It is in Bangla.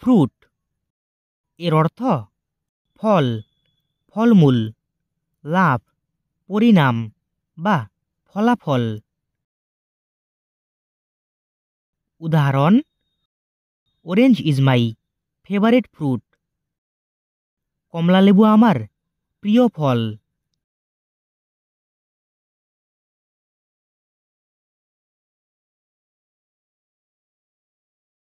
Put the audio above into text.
ফ্রুট এর অর্থ ফল ফলমূল লাভ পরিণাম বা ফলাফল উদাহরণ orange is my favourite fruit কমলালেবু আমার প্রিয় ফল